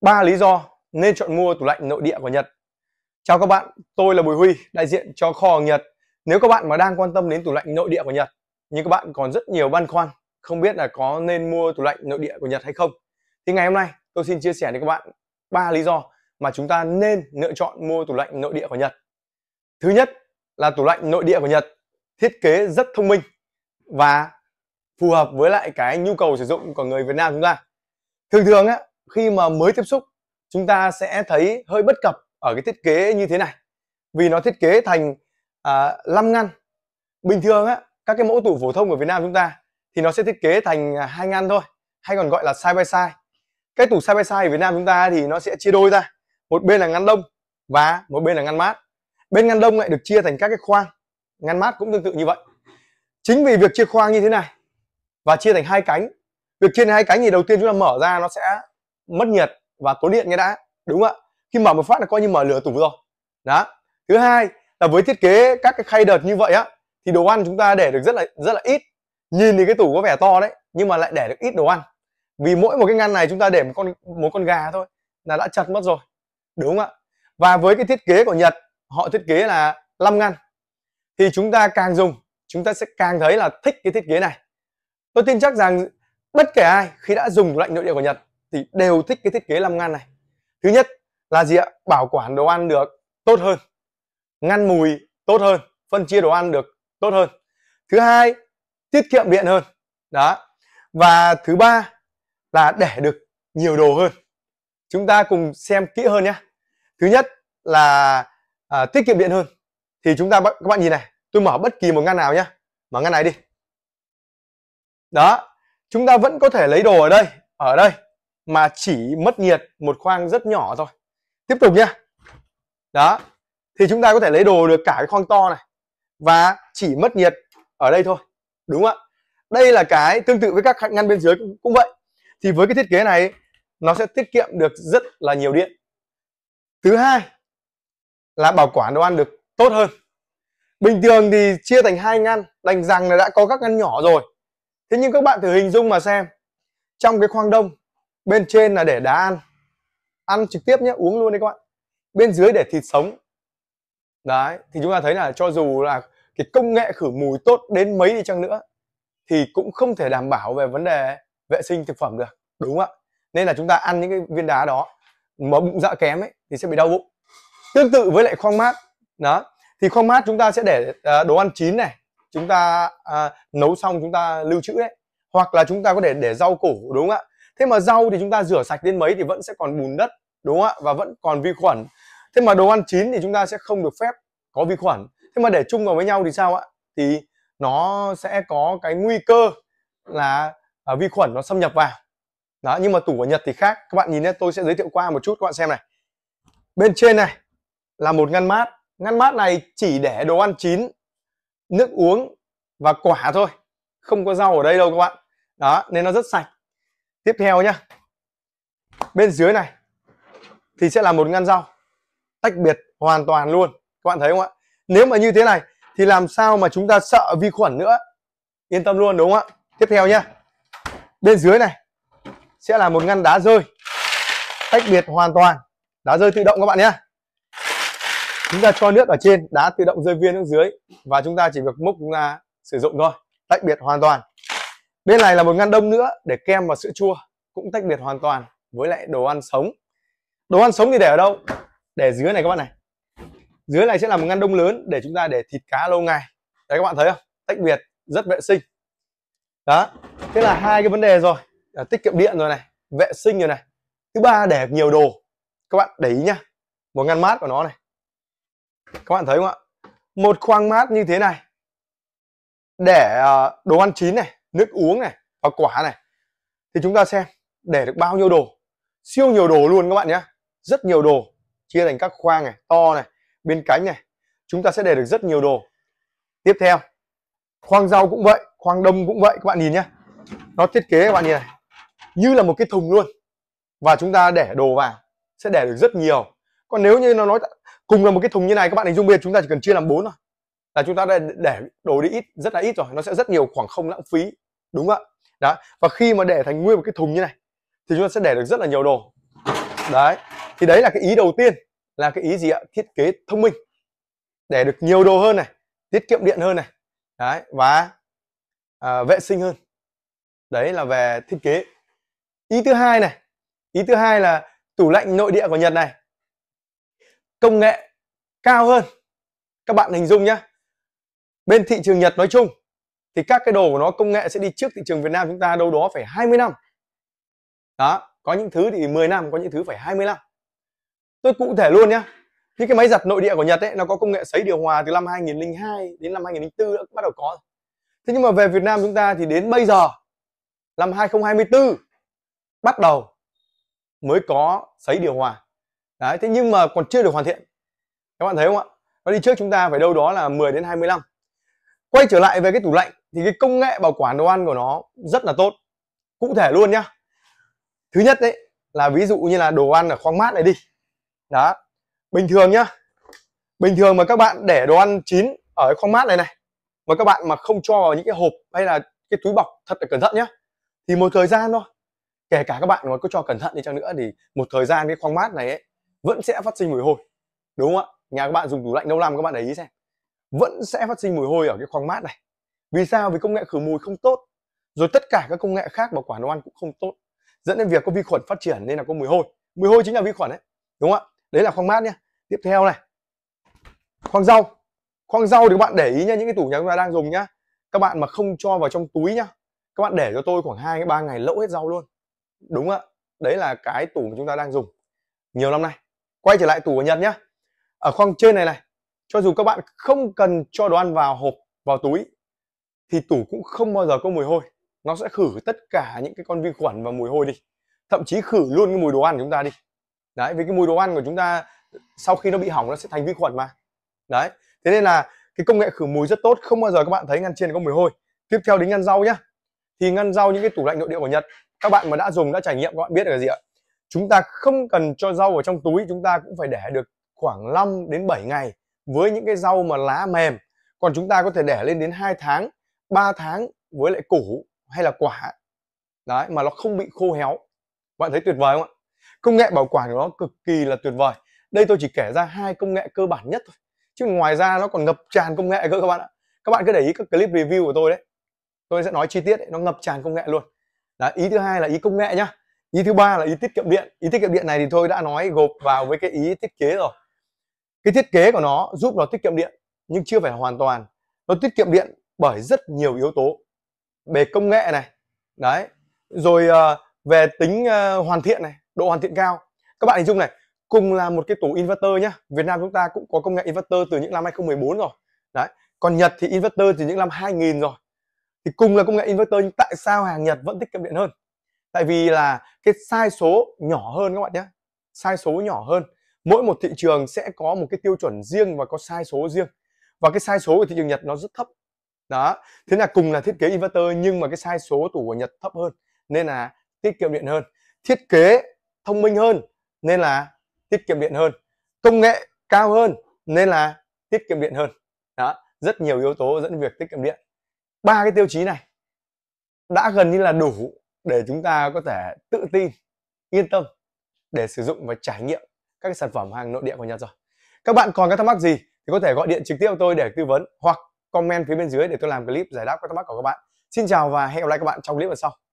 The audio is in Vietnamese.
3 lý do nên chọn mua tủ lạnh nội địa của Nhật. Chào các bạn, tôi là Bùi Huy, đại diện cho kho Nhật. Nếu các bạn mà đang quan tâm đến tủ lạnh nội địa của Nhật nhưng các bạn còn rất nhiều băn khoăn, không biết là có nên mua tủ lạnh nội địa của Nhật hay không thì ngày hôm nay tôi xin chia sẻ với các bạn 3 lý do mà chúng ta nên lựa chọn mua tủ lạnh nội địa của Nhật. Thứ nhất là tủ lạnh nội địa của Nhật thiết kế rất thông minh và phù hợp với lại cái nhu cầu sử dụng của người Việt Nam chúng ta. Thường thường á, khi mà mới tiếp xúc chúng ta sẽ thấy hơi bất cập ở cái thiết kế như thế này vì nó thiết kế thành à, lăm ngăn bình thường á các cái mẫu tủ phổ thông ở Việt Nam chúng ta thì nó sẽ thiết kế thành à, hai ngăn thôi hay còn gọi là side by side cái tủ side by side ở Việt Nam chúng ta thì nó sẽ chia đôi ra một bên là ngăn đông và một bên là ngăn mát bên ngăn đông lại được chia thành các cái khoang ngăn mát cũng tương tự như vậy chính vì việc chia khoang như thế này và chia thành hai cánh việc chia thành hai cánh thì đầu tiên chúng ta mở ra nó sẽ mất nhiệt và tốn điện nghe đã đúng ạ khi mở một phát là coi như mở lửa tủ rồi đó thứ hai là với thiết kế các cái khay đợt như vậy á thì đồ ăn chúng ta để được rất là rất là ít nhìn thì cái tủ có vẻ to đấy nhưng mà lại để được ít đồ ăn vì mỗi một cái ngăn này chúng ta để một con một con gà thôi là đã chật mất rồi đúng không ạ và với cái thiết kế của Nhật họ thiết kế là 5 ngăn thì chúng ta càng dùng chúng ta sẽ càng thấy là thích cái thiết kế này tôi tin chắc rằng bất kể ai khi đã dùng lạnh nội địa của Nhật thì đều thích cái thiết kế làm ngăn này thứ nhất là gì ạ bảo quản đồ ăn được tốt hơn ngăn mùi tốt hơn phân chia đồ ăn được tốt hơn thứ hai tiết kiệm điện hơn đó và thứ ba là để được nhiều đồ hơn chúng ta cùng xem kỹ hơn nhé thứ nhất là à, tiết kiệm điện hơn thì chúng ta các bạn nhìn này tôi mở bất kỳ một ngăn nào nhé mở ngăn này đi đó chúng ta vẫn có thể lấy đồ ở đây ở đây mà chỉ mất nhiệt một khoang rất nhỏ thôi tiếp tục nhá đó thì chúng ta có thể lấy đồ được cả cái khoang to này và chỉ mất nhiệt ở đây thôi đúng không ạ đây là cái tương tự với các ngăn bên dưới cũng, vậy thì với cái thiết kế này nó sẽ tiết kiệm được rất là nhiều điện thứ hai là bảo quản đồ ăn được tốt hơn bình thường thì chia thành hai ngăn đành rằng là đã có các ngăn nhỏ rồi thế nhưng các bạn thử hình dung mà xem trong cái khoang đông bên trên là để đá ăn ăn trực tiếp nhé uống luôn đấy các bạn bên dưới để thịt sống đấy thì chúng ta thấy là cho dù là cái công nghệ khử mùi tốt đến mấy đi chăng nữa thì cũng không thể đảm bảo về vấn đề vệ sinh thực phẩm được đúng không ạ nên là chúng ta ăn những cái viên đá đó mà bụng dạ kém ấy thì sẽ bị đau bụng tương tự với lại khoang mát đó thì khoang mát chúng ta sẽ để à, đồ ăn chín này chúng ta à, nấu xong chúng ta lưu trữ đấy hoặc là chúng ta có thể để rau củ đúng không ạ thế mà rau thì chúng ta rửa sạch đến mấy thì vẫn sẽ còn bùn đất đúng không ạ và vẫn còn vi khuẩn thế mà đồ ăn chín thì chúng ta sẽ không được phép có vi khuẩn thế mà để chung vào với nhau thì sao ạ thì nó sẽ có cái nguy cơ là à, vi khuẩn nó xâm nhập vào đó nhưng mà tủ của nhật thì khác các bạn nhìn nhé tôi sẽ giới thiệu qua một chút các bạn xem này bên trên này là một ngăn mát ngăn mát này chỉ để đồ ăn chín nước uống và quả thôi không có rau ở đây đâu các bạn đó nên nó rất sạch tiếp theo nhá bên dưới này thì sẽ là một ngăn rau tách biệt hoàn toàn luôn các bạn thấy không ạ nếu mà như thế này thì làm sao mà chúng ta sợ vi khuẩn nữa yên tâm luôn đúng không ạ tiếp theo nhá bên dưới này sẽ là một ngăn đá rơi tách biệt hoàn toàn đá rơi tự động các bạn nhé chúng ta cho nước ở trên đá tự động rơi viên xuống dưới và chúng ta chỉ việc múc ra sử dụng thôi tách biệt hoàn toàn bên này là một ngăn đông nữa để kem và sữa chua cũng tách biệt hoàn toàn với lại đồ ăn sống đồ ăn sống thì để ở đâu để dưới này các bạn này dưới này sẽ là một ngăn đông lớn để chúng ta để thịt cá lâu ngày đấy các bạn thấy không tách biệt rất vệ sinh đó thế là hai cái vấn đề rồi à, tiết kiệm điện rồi này vệ sinh rồi này thứ ba để nhiều đồ các bạn để ý nhá một ngăn mát của nó này các bạn thấy không ạ một khoang mát như thế này để ờ, đồ ăn chín này nước uống này và quả này thì chúng ta xem để được bao nhiêu đồ siêu nhiều đồ luôn các bạn nhé rất nhiều đồ chia thành các khoang này to này bên cánh này chúng ta sẽ để được rất nhiều đồ tiếp theo khoang rau cũng vậy khoang đông cũng vậy các bạn nhìn nhé nó thiết kế các bạn nhìn này như là một cái thùng luôn và chúng ta để đồ vào sẽ để được rất nhiều còn nếu như nó nói cùng là một cái thùng như này các bạn hình dung biệt chúng ta chỉ cần chia làm bốn thôi là chúng ta đã để đồ đi ít rất là ít rồi nó sẽ rất nhiều khoảng không lãng phí đúng không ạ đó và khi mà để thành nguyên một cái thùng như này thì chúng ta sẽ để được rất là nhiều đồ đấy thì đấy là cái ý đầu tiên là cái ý gì ạ thiết kế thông minh để được nhiều đồ hơn này tiết kiệm điện hơn này đấy và à, vệ sinh hơn đấy là về thiết kế ý thứ hai này ý thứ hai là tủ lạnh nội địa của nhật này công nghệ cao hơn các bạn hình dung nhé bên thị trường Nhật nói chung thì các cái đồ của nó công nghệ sẽ đi trước thị trường Việt Nam chúng ta đâu đó phải 20 năm đó có những thứ thì 10 năm có những thứ phải 20 năm tôi cụ thể luôn nhá những cái máy giặt nội địa của Nhật ấy nó có công nghệ sấy điều hòa từ năm 2002 đến năm 2004 đã bắt đầu có thế nhưng mà về Việt Nam chúng ta thì đến bây giờ năm 2024 bắt đầu mới có sấy điều hòa đấy thế nhưng mà còn chưa được hoàn thiện các bạn thấy không ạ nó đi trước chúng ta phải đâu đó là 10 đến 20 năm quay trở lại về cái tủ lạnh thì cái công nghệ bảo quản đồ ăn của nó rất là tốt cụ thể luôn nhá thứ nhất đấy là ví dụ như là đồ ăn ở khoang mát này đi đó bình thường nhá bình thường mà các bạn để đồ ăn chín ở khoang mát này này mà các bạn mà không cho vào những cái hộp hay là cái túi bọc thật là cẩn thận nhá thì một thời gian thôi kể cả các bạn mà có cho cẩn thận đi chăng nữa thì một thời gian cái khoang mát này ấy vẫn sẽ phát sinh mùi hôi đúng không ạ nhà các bạn dùng tủ lạnh lâu năm các bạn để ý xem vẫn sẽ phát sinh mùi hôi ở cái khoang mát này vì sao vì công nghệ khử mùi không tốt rồi tất cả các công nghệ khác bảo quản đồ ăn cũng không tốt dẫn đến việc có vi khuẩn phát triển nên là có mùi hôi mùi hôi chính là vi khuẩn đấy đúng không ạ đấy là khoang mát nhé tiếp theo này khoang rau khoang rau thì các bạn để ý nha những cái tủ nhà chúng ta đang dùng nhá các bạn mà không cho vào trong túi nhá các bạn để cho tôi khoảng hai ba ngày lỗ hết rau luôn đúng ạ đấy là cái tủ mà chúng ta đang dùng nhiều năm nay quay trở lại tủ của nhật nhá ở khoang trên này này cho dù các bạn không cần cho đồ ăn vào hộp vào túi thì tủ cũng không bao giờ có mùi hôi nó sẽ khử tất cả những cái con vi khuẩn và mùi hôi đi thậm chí khử luôn cái mùi đồ ăn của chúng ta đi đấy vì cái mùi đồ ăn của chúng ta sau khi nó bị hỏng nó sẽ thành vi khuẩn mà đấy thế nên là cái công nghệ khử mùi rất tốt không bao giờ các bạn thấy ngăn trên có mùi hôi tiếp theo đến ngăn rau nhá thì ngăn rau những cái tủ lạnh nội địa của nhật các bạn mà đã dùng đã trải nghiệm các bạn biết là gì ạ chúng ta không cần cho rau vào trong túi chúng ta cũng phải để được khoảng 5 đến 7 ngày với những cái rau mà lá mềm còn chúng ta có thể để lên đến 2 tháng 3 tháng với lại củ hay là quả đấy mà nó không bị khô héo bạn thấy tuyệt vời không ạ công nghệ bảo quản của nó cực kỳ là tuyệt vời đây tôi chỉ kể ra hai công nghệ cơ bản nhất thôi chứ ngoài ra nó còn ngập tràn công nghệ cơ các bạn ạ các bạn cứ để ý các clip review của tôi đấy tôi sẽ nói chi tiết đấy, nó ngập tràn công nghệ luôn Đó, ý thứ hai là ý công nghệ nhá ý thứ ba là ý tiết kiệm điện ý tiết kiệm điện này thì tôi đã nói gộp vào với cái ý thiết kế rồi cái thiết kế của nó giúp nó tiết kiệm điện nhưng chưa phải hoàn toàn nó tiết kiệm điện bởi rất nhiều yếu tố về công nghệ này đấy rồi uh, về tính uh, hoàn thiện này độ hoàn thiện cao các bạn hình dung này cùng là một cái tủ inverter nhá Việt Nam chúng ta cũng có công nghệ inverter từ những năm 2014 rồi đấy còn Nhật thì inverter từ những năm 2000 rồi thì cùng là công nghệ inverter nhưng tại sao hàng Nhật vẫn tiết kiệm điện hơn tại vì là cái sai số nhỏ hơn các bạn nhé sai số nhỏ hơn mỗi một thị trường sẽ có một cái tiêu chuẩn riêng và có sai số riêng và cái sai số của thị trường Nhật nó rất thấp đó thế là cùng là thiết kế inverter nhưng mà cái sai số tủ của Nhật thấp hơn nên là tiết kiệm điện hơn thiết kế thông minh hơn nên là tiết kiệm điện hơn công nghệ cao hơn nên là tiết kiệm điện hơn đó rất nhiều yếu tố dẫn việc tiết kiệm điện ba cái tiêu chí này đã gần như là đủ để chúng ta có thể tự tin yên tâm để sử dụng và trải nghiệm các sản phẩm hàng nội địa của Nhật rồi. Các bạn còn các thắc mắc gì thì có thể gọi điện trực tiếp tôi để tư vấn hoặc comment phía bên dưới để tôi làm clip giải đáp các thắc mắc của các bạn. Xin chào và hẹn gặp lại các bạn trong clip lần sau.